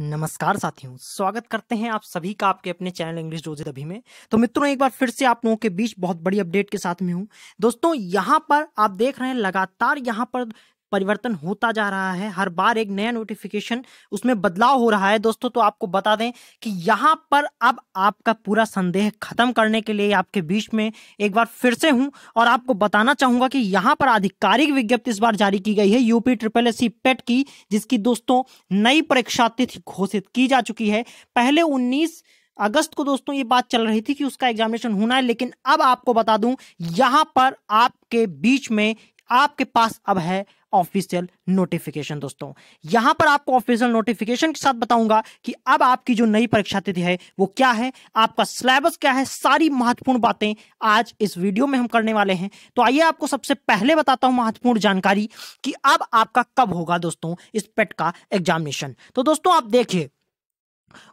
नमस्कार साथियों स्वागत करते हैं आप सभी का आपके अपने चैनल इंग्लिश रोजे अभी में तो मित्रों एक बार फिर से आप लोगों के बीच बहुत बड़ी अपडेट के साथ में हूं दोस्तों यहां पर आप देख रहे हैं लगातार यहां पर परिवर्तन होता जा रहा है हर बार एक नया नोटिफिकेशन उसमें बदलाव हो रहा है दोस्तों तो आपको बता दें कि यहाँ पर अब आपका पूरा संदेह खत्म करने के लिए आपके बीच में एक बार फिर से हूँ और आपको बताना चाहूंगा कि यहाँ पर आधिकारिक विज्ञप्ति इस बार जारी की गई है यूपी ट्रिपल एस पेट की जिसकी दोस्तों नई परीक्षा तिथि घोषित की जा चुकी है पहले उन्नीस अगस्त को दोस्तों ये बात चल रही थी कि उसका एग्जामिनेशन होना है लेकिन अब आपको बता दूं यहां पर आपके बीच में आपके पास अब है ऑफिशियल नोटिफिकेशन दोस्तों यहां पर आपको ऑफिशियल नोटिफिकेशन के साथ बताऊंगा कि अब आपकी जो नई परीक्षा तिथि है वो क्या है आपका सिलेबस क्या है सारी महत्वपूर्ण बातें आज इस वीडियो में हम करने वाले हैं तो आइए आपको सबसे पहले बताता हूं महत्वपूर्ण जानकारी कि अब आपका कब होगा दोस्तों इस पेट का एग्जामिनेशन तो दोस्तों आप देखिए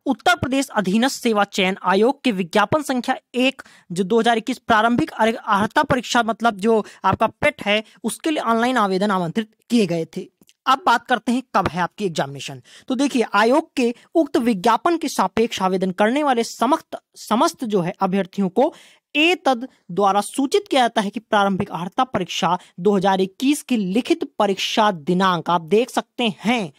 उत्तर प्रदेश अधीनस्थ सेवा चयन आयोग के विज्ञापन संख्या एक जो 2021 प्रारंभिक अर्हता परीक्षा मतलब जो आपका पेट है उसके लिए ऑनलाइन आवेदन आमंत्रित किए गए थे अब बात करते हैं कब है आपकी एग्जामिनेशन तो देखिए आयोग के उक्त विज्ञापन के सापेक्ष आवेदन करने वाले समस्त समस्त जो है अभ्यर्थियों को ए तद द्वारा सूचित किया जाता है कि प्रारंभिक अर्हता परीक्षा 2021 की लिखित परीक्षा दिनांक आप देख सकते हैं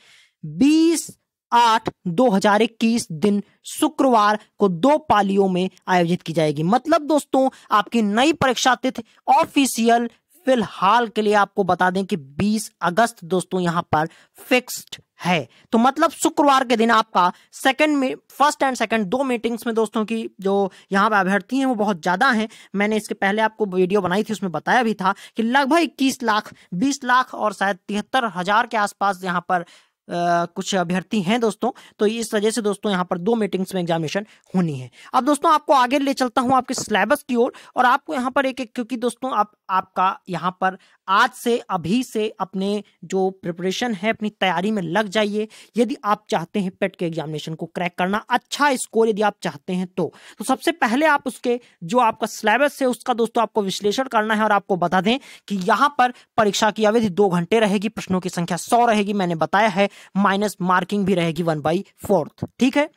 बीस आठ दो हजार इक्कीस दिन शुक्रवार को दो पालियों में आयोजित की जाएगी मतलब दोस्तों आपकी नई परीक्षा तिथि ऑफिशियल फिलहाल के लिए आपको बता दें कि 20 अगस्त दोस्तों यहां पर फिक्स्ड है तो मतलब शुक्रवार के दिन आपका सेकंड में फर्स्ट एंड सेकंड दो मीटिंग्स में दोस्तों की जो यहां पर अभ्यर्थी हैं वो बहुत ज़्यादा हैं मैंने इसके पहले आपको वीडियो बनाई थी उसमें बताया भी था कि लगभग इक्कीस लाख बीस लाख और शायद तिहत्तर हज़ार के आसपास यहाँ पर कुछ अभ्यर्थी हैं दोस्तों तो इस वजह से दोस्तों यहाँ पर दो मीटिंग्स में एग्जामिनेशन होनी है अब दोस्तों आपको आगे ले चलता हूँ आपके सिलेबस की ओर और आपको यहाँ पर एक एक क्योंकि दोस्तों आप आपका यहाँ पर आज से अभी से अपने जो प्रिपरेशन है अपनी तैयारी में लग जाइए यदि आप चाहते हैं पेट e के एग्जामिनेशन को क्रैक करना अच्छा स्कोर यदि आप चाहते हैं तो, तो सबसे पहले आप उसके जो आपका सिलेबस है उसका दोस्तों आपको विश्लेषण करना है और आपको बता दें कि यहाँ पर परीक्षा की अवधि दो घंटे रहेगी प्रश्नों की संख्या सौ रहेगी मैंने बताया है माइनस मार्किंग भी रहेगी वन बाई फोर्थ ठीक है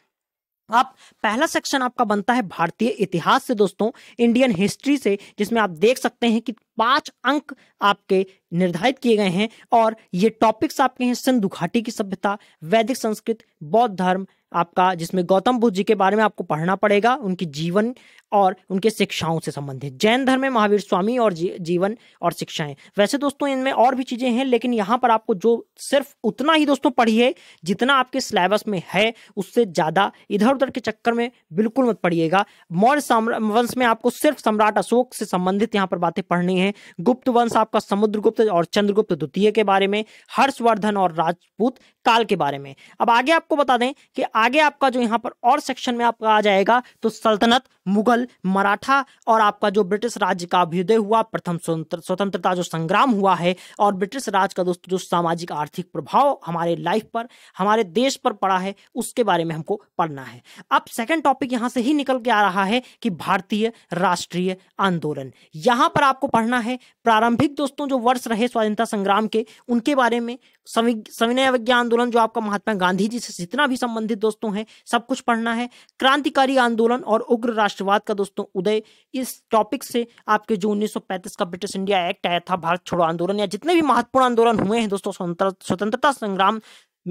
आप पहला सेक्शन आपका बनता है भारतीय इतिहास से दोस्तों इंडियन हिस्ट्री से जिसमें आप देख सकते हैं कि पांच अंक आपके निर्धारित किए गए हैं और ये टॉपिक्स आपके हैं सिंधु घाटी की सभ्यता वैदिक संस्कृत बौद्ध धर्म आपका जिसमें गौतम बुद्ध जी के बारे में आपको पढ़ना पड़ेगा उनकी जीवन और उनके शिक्षाओं से संबंधित जैन धर्म में महावीर स्वामी और जी, जीवन और शिक्षाएं वैसे दोस्तों इनमें और भी चीज़ें हैं लेकिन यहाँ पर आपको जो सिर्फ उतना ही दोस्तों पढ़िए जितना आपके सिलेबस में है उससे ज़्यादा इधर उधर के चक्कर में बिल्कुल मत पढ़िएगा मौर्य वंश में आपको सिर्फ सम्राट अशोक से संबंधित यहाँ पर बातें पढ़नी है हैं गुप्त वंश आपका समुद्रगुप्त और चंद्रगुप्त द्वितीय के बारे में हर्षवर्धन और राजपूत काल के बारे में अब आगे आपको बता दें कि आगे आपका जो यहाँ पर और सेक्शन में आपका आ जाएगा तो सल्तनत मुगल मराठा और आपका जो ब्रिटिश राज्य का अभ्युदय हुआ प्रथम स्वतंत्रता जो संग्राम हुआ है और ब्रिटिश राज का दोस्तों जो सामाजिक आर्थिक प्रभाव हमारे लाइफ पर हमारे देश पर पड़ा है उसके बारे में हमको पढ़ना है अब सेकेंड टॉपिक यहां से ही निकल के आ रहा है कि भारतीय राष्ट्रीय आंदोलन यहां पर आपको पढ़ना करना है प्रारंभिक दोस्तों जो वर्ष रहे स्वाधीनता संग्राम के उनके बारे में सविनय अवज्ञा आंदोलन जो आपका महात्मा गांधी जी से जितना भी संबंधित दोस्तों है सब कुछ पढ़ना है क्रांतिकारी आंदोलन और उग्र राष्ट्रवाद का दोस्तों उदय इस टॉपिक से आपके जो 1935 का ब्रिटिश इंडिया एक्ट आया था भारत छोड़ो आंदोलन या जितने भी महत्वपूर्ण आंदोलन हुए हैं दोस्तों स्वतंत्रता संग्राम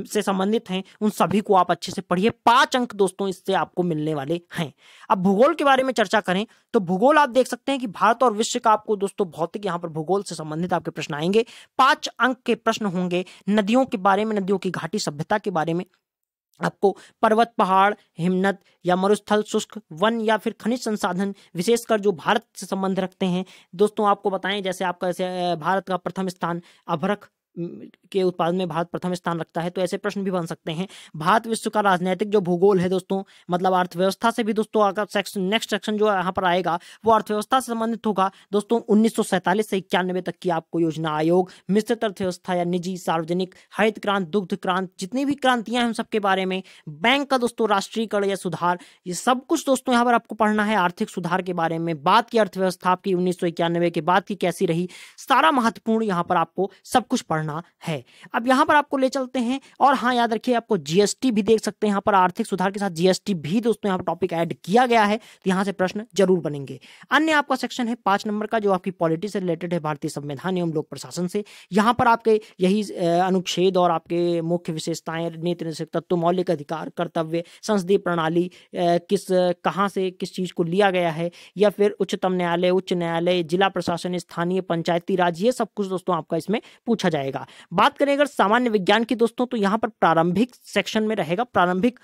से संबंधित हैं उन सभी को आप अच्छे से पढ़िए पांच अंक दोस्तों इससे आपको मिलने वाले हैं अब भूगोल के बारे में चर्चा करें तो भूगोल आप देख सकते हैं कि भारत और विश्व का आपको दोस्तों भौतिक यहाँ पर भूगोल से संबंधित आपके प्रश्न आएंगे पांच अंक के प्रश्न होंगे नदियों के बारे में नदियों की घाटी सभ्यता के बारे में आपको पर्वत पहाड़ हिमनद या मरुस्थल शुष्क वन या फिर खनिज संसाधन विशेषकर जो भारत से संबंध रखते हैं दोस्तों आपको बताएं जैसे आपका जैसे भारत का प्रथम स्थान अभरख के उत्पादन में भारत प्रथम स्थान रखता है तो ऐसे प्रश्न भी बन सकते हैं भारत विश्व का राजनीतिक जो भूगोल है दोस्तों मतलब अर्थव्यवस्था से भी दोस्तों अगर सेक्शन नेक्स्ट सेक्शन जो यहाँ पर आएगा वो अर्थव्यवस्था से संबंधित होगा दोस्तों उन्नीस से इक्यानवे तक की आपको योजना आयोग मिश्रित अर्थव्यवस्था या निजी सार्वजनिक हरित क्रांत दुग्ध क्रांत जितनी भी क्रांतियां हैं उन सबके बारे में बैंक का दोस्तों राष्ट्रीयकरण या सुधार ये सब कुछ दोस्तों यहाँ पर आपको पढ़ना है आर्थिक सुधार के बारे में बाद की अर्थव्यवस्था आपकी उन्नीस के बाद की कैसी रही सारा महत्वपूर्ण यहाँ पर आपको सब कुछ पढ़ना करना है अब यहां पर आपको ले चलते हैं और हाँ याद रखिए आपको जीएसटी भी देख सकते हैं यहां पर आर्थिक सुधार के साथ जीएसटी भी दोस्तों यहां पर टॉपिक ऐड किया गया है तो यहां से प्रश्न जरूर बनेंगे अन्य आपका सेक्शन है पांच नंबर का जो आपकी पॉलिटी से रिलेटेड है भारतीय संविधान एवं लोक प्रशासन से यहां पर आपके यही अनुच्छेद और आपके मुख्य विशेषताएं नीति तत्व मौलिक अधिकार कर्तव्य संसदीय प्रणाली किस कहाँ से किस चीज को लिया गया है या फिर उच्चतम न्यायालय उच्च न्यायालय जिला प्रशासन स्थानीय पंचायती राज ये सब कुछ दोस्तों आपका इसमें पूछा जाएगा रहेगा बात करें अगर सामान्य विज्ञान की दोस्तों तो यहाँ पर प्रारंभिक सेक्शन में रहेगा प्रारंभिक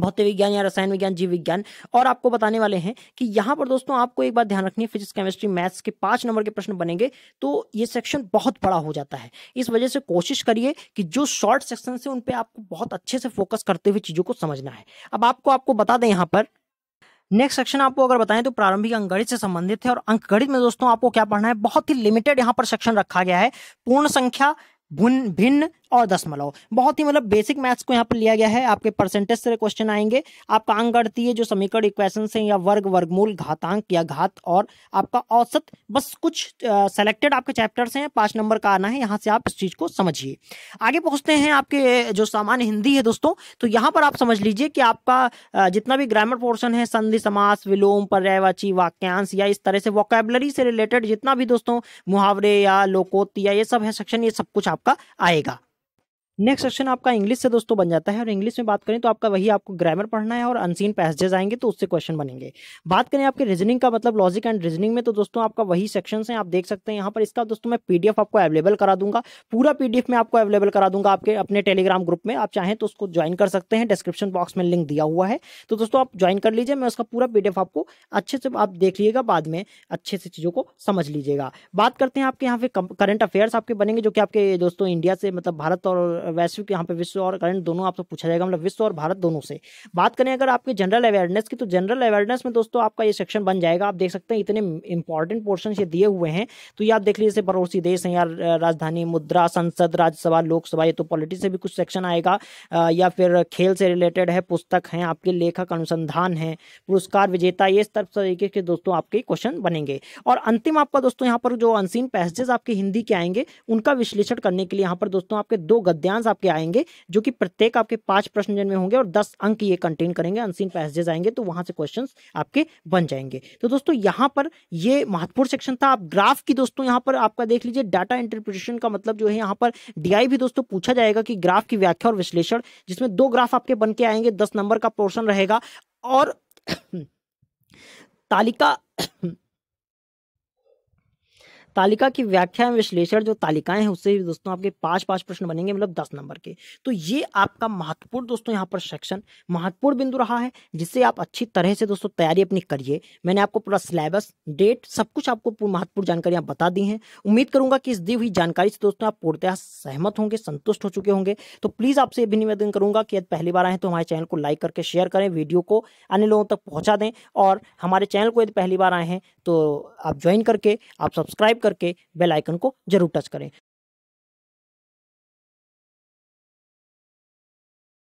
भौतिक विज्ञान या रसायन विज्ञान जीव विज्ञान और आपको बताने वाले हैं कि यहाँ पर दोस्तों आपको एक बात ध्यान रखनी है फिजिक्स केमिस्ट्री मैथ्स के पांच नंबर के प्रश्न बनेंगे तो ये सेक्शन बहुत बड़ा हो जाता है इस वजह से कोशिश करिए कि जो शॉर्ट सेक्शन से उन पर आपको बहुत अच्छे से फोकस करते हुए चीज़ों को समझना है अब आपको आपको बता दें यहाँ पर नेक्स्ट सेक्शन आपको अगर बताएं तो प्रारंभिक अंकगणित से संबंधित है और अंकगणित में दोस्तों आपको क्या पढ़ना है बहुत ही लिमिटेड यहाँ पर सेक्शन रखा गया है पूर्ण संख्या भिन्न और दशमलव बहुत ही मतलब बेसिक मैथ्स को यहाँ पर लिया गया है आपके परसेंटेज से क्वेश्चन आएंगे आपका अंग है जो समीकरण इक्वेशन से या वर्ग वर्गमूल घातांक या घात और आपका औसत बस कुछ सेलेक्टेड आपके चैप्टर्स हैं पांच नंबर का आना है यहाँ से आप इस चीज़ को समझिए आगे पहुंचते हैं आपके जो सामान्य हिंदी है दोस्तों तो यहाँ पर आप समझ लीजिए कि आपका जितना भी ग्रामर पोर्शन है संधि समास विलोम पर्यायवाची वाक्यांश या इस तरह से वोकेबलरी से रिलेटेड जितना भी दोस्तों मुहावरे या लोकोत या ये सब है सेक्शन ये सब कुछ आपका आएगा नेक्स्ट सेक्शन आपका इंग्लिश से दोस्तों बन जाता है और इंग्लिश में बात करें तो आपका वही आपको ग्रामर पढ़ना है और अनसीन पैसेजेस आएंगे तो उससे क्वेश्चन बनेंगे बात करें आपके रीजनिंग का मतलब लॉजिक एंड रीजनिंग में तो दोस्तों आपका वही सेक्शन है आप देख सकते हैं यहाँ पर इसका दोस्तों मैं पीडीएफ आपको अवेलेबल करा दूंगा पूरा पीडीएफ में आपको अवेलेबल करा दूंगा आपके अपने टेलीग्राम ग्रुप में आप चाहें तो उसको ज्वाइन कर सकते हैं डिस्क्रिप्शन बॉक्स में लिंक दिया हुआ है तो दोस्तों आप ज्वाइन कर लीजिए मैं उसका पूरा पी आपको अच्छे से आप देख लीजिएगा बाद में अच्छे से चीज़ों को समझ लीजिएगा बात करते हैं आपके यहाँ पे करंट अफेयर्स आपके बनेंगे जो कि आपके दोस्तों इंडिया से मतलब भारत और वैश्विक यहाँ पे विश्व और करंट दोनों आपसे पूछा जाएगा मतलब विश्व और भारत दोनों से बात करें अगर आपके जनरल अवेयरनेस की तो जनरल अवेयरनेस में दोस्तों आपका ये सेक्शन बन जाएगा आप देख सकते हैं इतने इंपॉर्टेंट पोर्शन ये दिए हुए हैं तो ये आप देख लीजिए पड़ोसी देश हैं या राजधानी मुद्रा संसद राज्यसभा लोकसभा ये तो पॉलिटिक्स से भी कुछ सेक्शन आएगा या फिर खेल से रिलेटेड है पुस्तक हैं आपके लेखक अनुसंधान है पुरस्कार विजेता ये तरफ तरीके के दोस्तों आपके क्वेश्चन बनेंगे और अंतिम आपका दोस्तों यहाँ पर जो अनसीन पैसेजेस आपके हिंदी के आएंगे उनका विश्लेषण करने के लिए यहाँ पर दोस्तों आपके दो गद्या क्वेश्चंस आपके आएंगे जो कि प्रत्येक आपके पांच प्रश्न जिनमें होंगे और दस अंक ये कंटेन करेंगे अनसीन पैसेजेस आएंगे तो वहां से क्वेश्चन आपके बन जाएंगे तो दोस्तों यहाँ पर ये महत्वपूर्ण सेक्शन था आप ग्राफ की दोस्तों यहाँ पर आपका देख लीजिए डाटा इंटरप्रिटेशन का मतलब जो है यहाँ पर डीआई भी दोस्तों पूछा जाएगा कि ग्राफ की व्याख्या और विश्लेषण जिसमें दो ग्राफ आपके बन के आएंगे दस नंबर का पोर्शन रहेगा और तालिका तालिका की व्याख्या विश्लेषण जो तालिकाएं हैं उससे दोस्तों आपके पाँच पाँच प्रश्न बनेंगे मतलब दस नंबर के तो ये आपका महत्वपूर्ण दोस्तों यहाँ पर सेक्शन महत्वपूर्ण बिंदु रहा है जिससे आप अच्छी तरह से दोस्तों तैयारी अपनी करिए मैंने आपको पूरा सिलेबस डेट सब कुछ आपको महत्वपूर्ण जानकारियां बता दी हैं उम्मीद करूंगा कि इस दी हुई जानकारी से दोस्तों आप पूर्णतः सहमत होंगे संतुष्ट हो चुके होंगे तो प्लीज़ आपसे ये भी निवेदन करूंगा कि यदि पहली बार आए तो हमारे चैनल को लाइक करके शेयर करें वीडियो को अन्य लोगों तक पहुँचा दें और हमारे चैनल को यदि पहली बार आए हैं तो आप ज्वाइन करके आप सब्सक्राइब करके बेल आइकन को जरूर टच करें